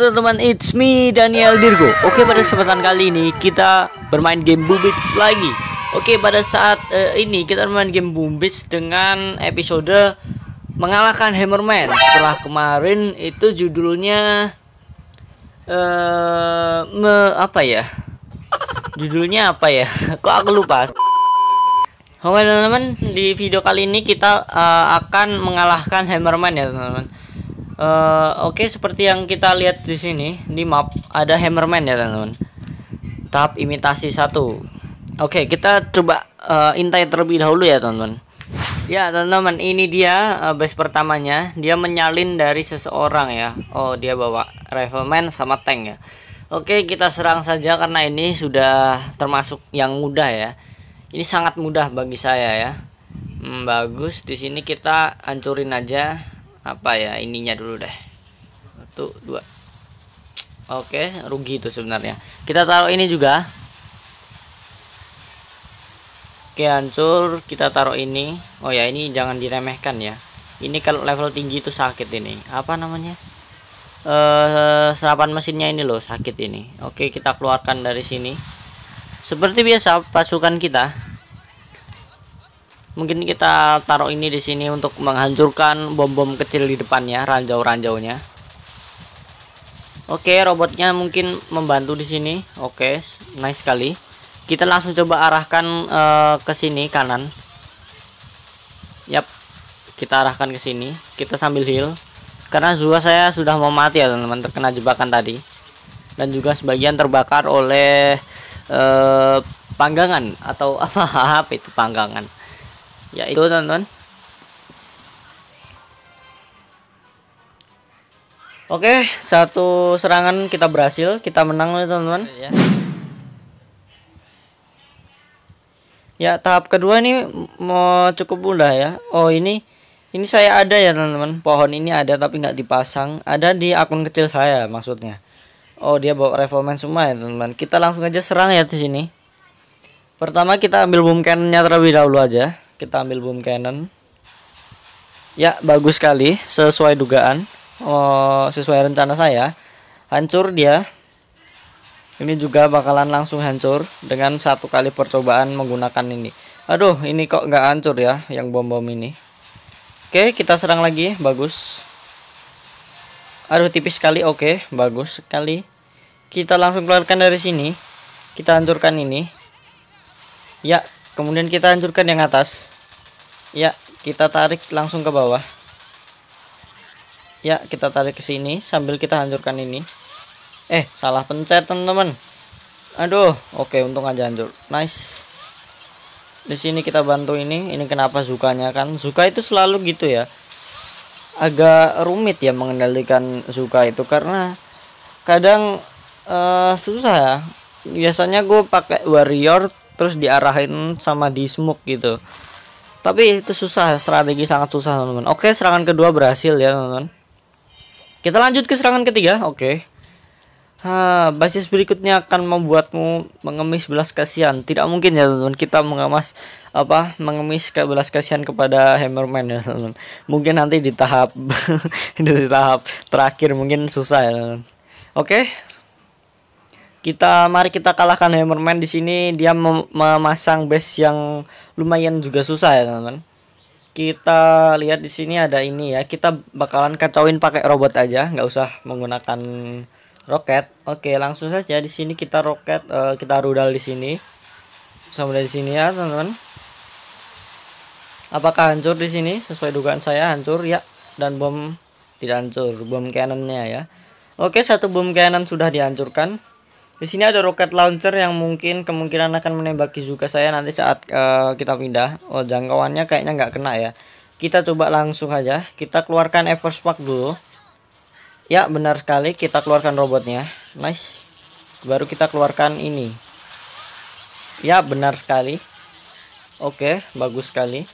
teman-teman, it's me Daniel Dirgo. Oke, pada kesempatan kali ini kita bermain game Bubits lagi. Oke, pada saat uh, ini kita bermain game Bubits dengan episode mengalahkan Hammerman. Setelah kemarin itu judulnya uh, apa ya? Judulnya apa ya? Kok aku lupa. Oke, teman-teman, di video kali ini kita uh, akan mengalahkan Hammerman ya, teman-teman uh, oke okay, seperti yang kita lihat di sini di map ada hammerman ya teman-teman tahap imitasi satu oke okay, kita coba uh, intai terlebih dahulu ya teman-teman ya teman-teman ini dia uh, base pertamanya dia menyalin dari seseorang ya oh dia bawa rifleman sama tank ya oke okay, kita serang saja karena ini sudah termasuk yang mudah ya ini sangat mudah bagi saya ya hmm, bagus di sini kita hancurin aja apa ya ininya dulu deh satu dua oke rugi itu sebenarnya kita taruh ini juga oke hancur kita taruh ini oh ya ini jangan diremehkan ya ini kalau level tinggi itu sakit ini apa namanya eh serapan mesinnya ini loh sakit ini oke kita keluarkan dari sini seperti biasa pasukan kita mungkin kita taruh ini di sini untuk menghancurkan bom-bom kecil di depannya ranjau-ranjaunya oke robotnya mungkin membantu di sini oke nice sekali kita langsung coba arahkan uh, ke sini kanan yap kita arahkan ke sini kita sambil heal karena jiwa saya sudah mau mati ya teman-teman terkena jebakan tadi dan juga sebagian terbakar oleh uh, panggangan atau apa itu panggangan ya itu teman-teman Oke, satu serangan kita berhasil, kita menang nih teman-teman. Iya. Ya. tahap kedua ini mau cukup mudah ya. Oh ini, ini saya ada ya teman-teman. Pohon ini ada tapi nggak dipasang. Ada di akun kecil saya maksudnya. Oh dia bawa revolmen semua ya teman-teman. Kita langsung aja serang ya di sini. Pertama kita ambil boom terlebih dahulu aja kita ambil boom cannon ya bagus sekali sesuai dugaan oh, sesuai rencana saya hancur dia ini juga bakalan langsung hancur dengan satu kali percobaan menggunakan ini aduh ini kok nggak hancur ya yang bom-bom ini oke kita serang lagi bagus aduh tipis sekali oke bagus sekali kita langsung keluarkan dari sini kita hancurkan ini ya kemudian kita hancurkan yang atas ya kita tarik langsung ke bawah ya kita tarik ke sini sambil kita hancurkan ini eh salah pencet teman-teman aduh oke untung aja hancur nice di sini kita bantu ini ini kenapa sukanya kan suka itu selalu gitu ya agak rumit ya mengendalikan suka itu karena kadang uh, susah ya biasanya gue pakai warrior terus diarahin sama di smoke gitu tapi itu susah strategi sangat susah teman-teman oke serangan kedua berhasil ya teman-teman kita lanjut ke serangan ketiga oke ha, basis berikutnya akan membuatmu mengemis belas kasihan tidak mungkin ya teman-teman kita mengemas apa mengemis ke belas kasihan kepada hammerman ya teman-teman mungkin nanti di tahap di tahap terakhir mungkin susah ya teman-teman oke kita mari kita kalahkan Hammerman di sini dia mem memasang base yang lumayan juga susah ya teman-teman kita lihat di sini ada ini ya kita bakalan kacauin pakai robot aja nggak usah menggunakan roket oke langsung saja di sini kita roket uh, kita rudal di sini sama di sini ya teman-teman apakah hancur di sini sesuai dugaan saya hancur ya dan bom tidak hancur bom cannonnya ya oke satu bom cannon sudah dihancurkan di sini ada roket launcher yang mungkin kemungkinan akan menembak Kizuka saya nanti saat uh, kita pindah. Oh, jangkauannya kayaknya nggak kena ya. Kita coba langsung aja. Kita keluarkan Ever Spark dulu. Ya, benar sekali. Kita keluarkan robotnya. Nice. Baru kita keluarkan ini. Ya, benar sekali. Oke, bagus sekali.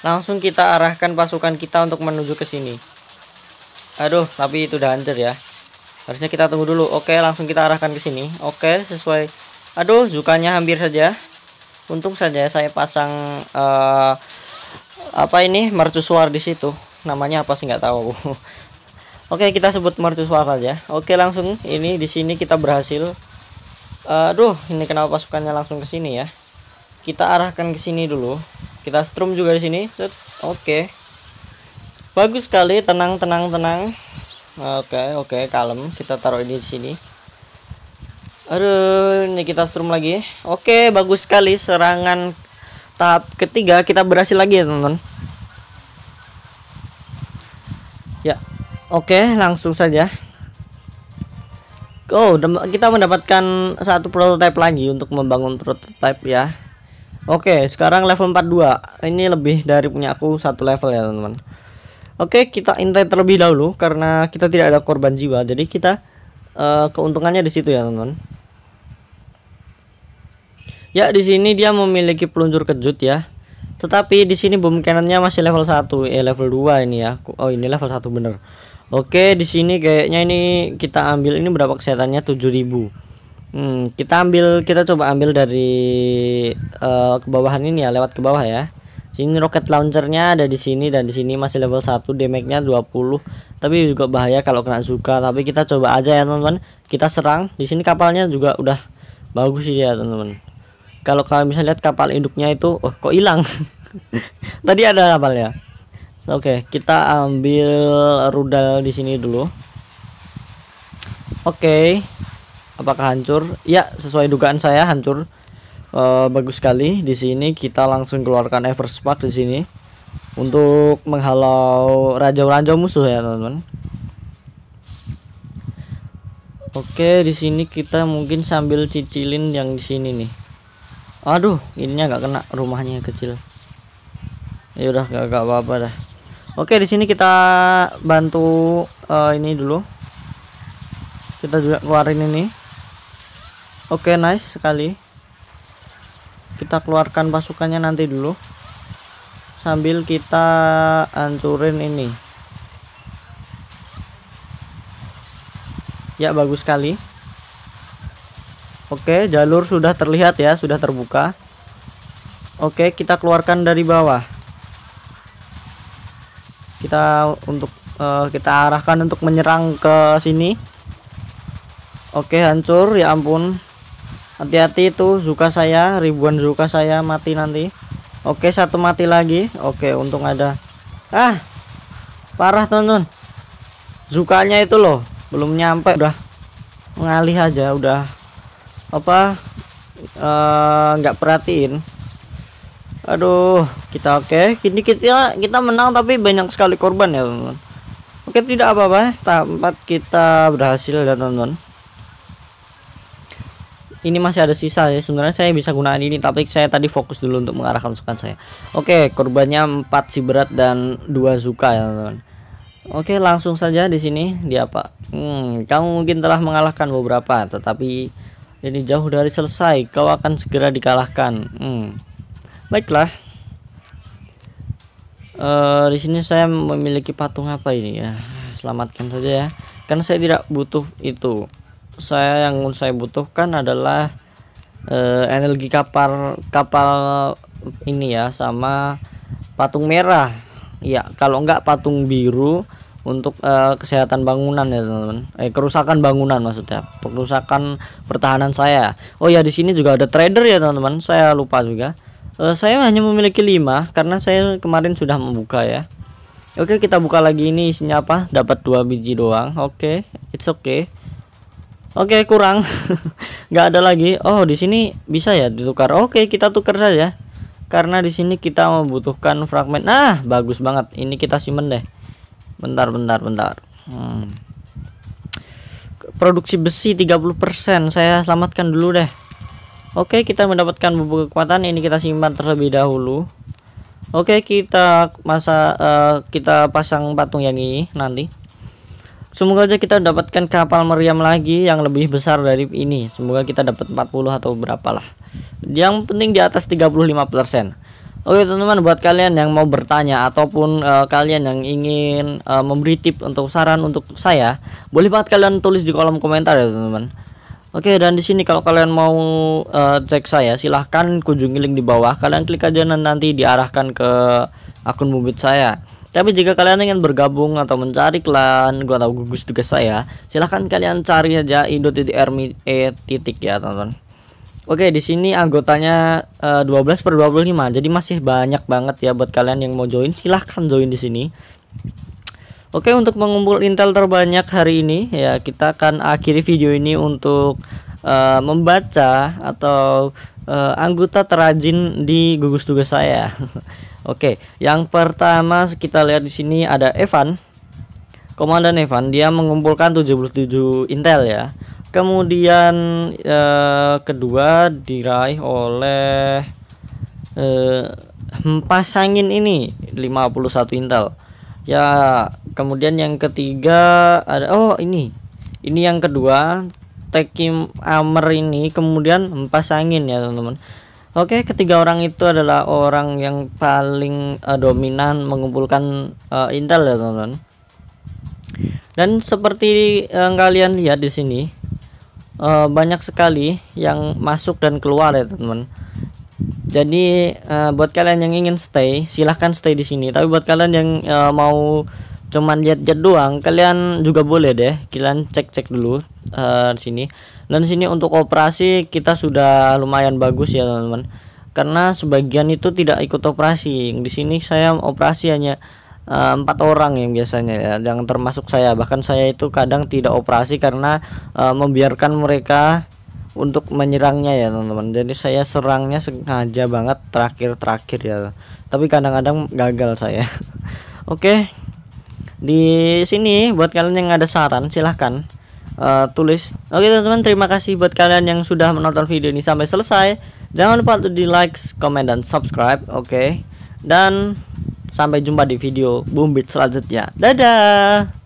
Langsung kita arahkan pasukan kita untuk menuju ke sini. Aduh, tapi itu udah hancur ya harusnya kita tunggu dulu oke langsung kita arahkan ke sini oke sesuai aduh zukanya hampir saja untung saja saya pasang uh, apa ini mercusuar di situ namanya apa sih nggak tahu oke kita sebut mercusuar saja oke langsung ini di sini kita berhasil uh, aduh ini kenapa pasukannya langsung ke sini ya kita arahkan ke sini dulu kita strum juga di sini oke bagus sekali tenang tenang tenang Oke, oke, kalem. Kita taruh ini di sini. Aduh, ini kita strum lagi. Oke, bagus sekali serangan tahap ketiga kita berhasil lagi ya, teman-teman. Ya. Oke, langsung saja. Oh, kita mendapatkan satu prototipe lagi untuk membangun prototipe ya. Oke, sekarang level 42. Ini lebih dari punya aku satu level ya, teman-teman. Oke, kita intai terlebih dahulu karena kita tidak ada korban jiwa. Jadi kita uh, keuntungannya di situ ya, teman-teman. Ya, di sini dia memiliki peluncur kejut ya. Tetapi di sini bom cannonnya masih level 1, eh level 2 ini ya. Oh, ini level 1 bener. Oke, di sini kayaknya ini kita ambil ini berapa kesehatannya? 7000. Hmm, kita ambil kita coba ambil dari uh, ke bawahan ini ya, lewat ke bawah ya. Sini roket launchernya ada di sini dan di sini masih level 1 damage-nya 20. Tapi juga bahaya kalau kena suka tapi kita coba aja ya teman-teman. Kita serang. Di sini kapalnya juga udah bagus sih ya teman-teman. Kalau kalian bisa lihat kapal induknya itu oh kok hilang. Tadi ada kapalnya. Oke, okay, kita ambil rudal di sini dulu. Oke. Okay. Apakah hancur? Ya, sesuai dugaan saya hancur. Eh, bagus sekali di sini kita langsung keluarkan Ever Spark di sini untuk menghalau raja-raja musuh ya teman-teman. Oke, di sini kita mungkin sambil cicilin yang di sini nih. Aduh, ini nggak kena rumahnya kecil. Ya udah gak apa-apa dah. Oke, di sini kita bantu uh, ini dulu. Kita juga keluarin ini. Oke, nice sekali kita keluarkan pasukannya nanti dulu sambil kita hancurin ini ya bagus sekali oke jalur sudah terlihat ya sudah terbuka oke kita keluarkan dari bawah kita untuk uh, kita arahkan untuk menyerang ke sini oke hancur ya ampun hati-hati itu zuka saya ribuan zuka saya mati nanti oke satu mati lagi oke untung ada ah parah teman-teman zukanya itu loh belum nyampe udah mengalih aja udah apa eh, nggak uh, perhatiin aduh kita oke okay. kini kita kita menang tapi banyak sekali korban ya teman-teman oke tidak apa-apa tempat kita berhasil ya teman-teman ini masih ada sisa ya sebenarnya saya bisa gunakan ini tapi saya tadi fokus dulu untuk mengarahkan pasukan saya oke korbannya 4 si berat dan 2 zuka ya teman oke langsung saja di sini dia apa hmm, kamu mungkin telah mengalahkan beberapa tetapi ini jauh dari selesai kau akan segera dikalahkan hmm. baiklah Uh, di sini saya memiliki patung apa ini ya selamatkan saja ya karena saya tidak butuh itu saya yang saya butuhkan adalah uh, energi kapal kapal ini ya sama patung merah ya kalau enggak patung biru untuk uh, kesehatan bangunan ya teman-teman eh kerusakan bangunan maksudnya kerusakan pertahanan saya oh ya di sini juga ada trader ya teman-teman saya lupa juga uh, saya hanya memiliki lima karena saya kemarin sudah membuka ya oke kita buka lagi ini isinya apa dapat dua biji doang oke it's okay Oke, okay, kurang. nggak ada lagi. Oh, di sini bisa ya ditukar. Oke, okay, kita tukar saja. Karena di sini kita membutuhkan fragmen. Nah, bagus banget. Ini kita simpen deh. Bentar, bentar, bentar. Hmm. Produksi besi 30%. Saya selamatkan dulu deh. Oke, okay, kita mendapatkan bubuk kekuatan. Ini kita simpan terlebih dahulu. Oke, kita masa uh, kita pasang patung yang ini nanti. Semoga aja kita dapatkan kapal meriam lagi yang lebih besar dari ini. Semoga kita dapat 40 atau berapa lah. Yang penting di atas 35%. Oke teman-teman buat kalian yang mau bertanya ataupun uh, kalian yang ingin uh, memberi tip untuk saran untuk saya, boleh banget kalian tulis di kolom komentar ya teman-teman. Oke dan di sini kalau kalian mau uh, cek saya silahkan kunjungi link di bawah. Kalian klik aja nanti diarahkan ke akun Mubit saya. Tapi jika kalian ingin bergabung atau mencari klan gua tahu gugus tugas saya, silahkan kalian cari aja indo.rme eh, titik ya teman-teman. Oke, di sini anggotanya uh, eh, 12 per 25. Jadi masih banyak banget ya buat kalian yang mau join, silahkan join di sini. Oke, untuk mengumpul intel terbanyak hari ini ya kita akan akhiri video ini untuk Eh, membaca atau uh, anggota terajin di gugus tugas saya. Oke, okay. yang pertama kita lihat di sini ada Evan. Komandan Evan, dia mengumpulkan 77 intel ya. Kemudian uh, kedua diraih oleh uh, Pasangin lima ini 51 intel. Ya, kemudian yang ketiga ada oh ini. Ini yang kedua Teki Amer eh, ini kemudian empas angin ya teman-teman. Oke, ketiga orang itu adalah orang yang paling uh, dominan mengumpulkan uh, intel ya teman-teman. Dan seperti yang kalian lihat di sini, uh, banyak sekali yang masuk dan keluar ya teman-teman. Jadi uh, buat kalian yang ingin stay, silahkan stay di sini. Tapi buat kalian yang uh, mau cuman lihat-lihat doang, kalian juga boleh deh. Kalian cek-cek dulu uh, sini dan sini untuk operasi kita sudah lumayan bagus ya teman-teman karena sebagian itu tidak ikut operasi di sini saya operasi hanya eh, empat uh, orang yang biasanya ya yang termasuk saya bahkan saya itu kadang tidak operasi karena uh, membiarkan mereka untuk menyerangnya ya teman-teman jadi saya serangnya sengaja banget terakhir-terakhir ya tapi kadang-kadang gagal saya oke okay. di sini buat kalian yang ada saran silahkan Eh, tulis oke teman-teman terima kasih buat kalian yang sudah menonton video ini sampai selesai jangan lupa untuk di like comment dan subscribe oke okay? dan sampai jumpa di video boom selanjutnya dadah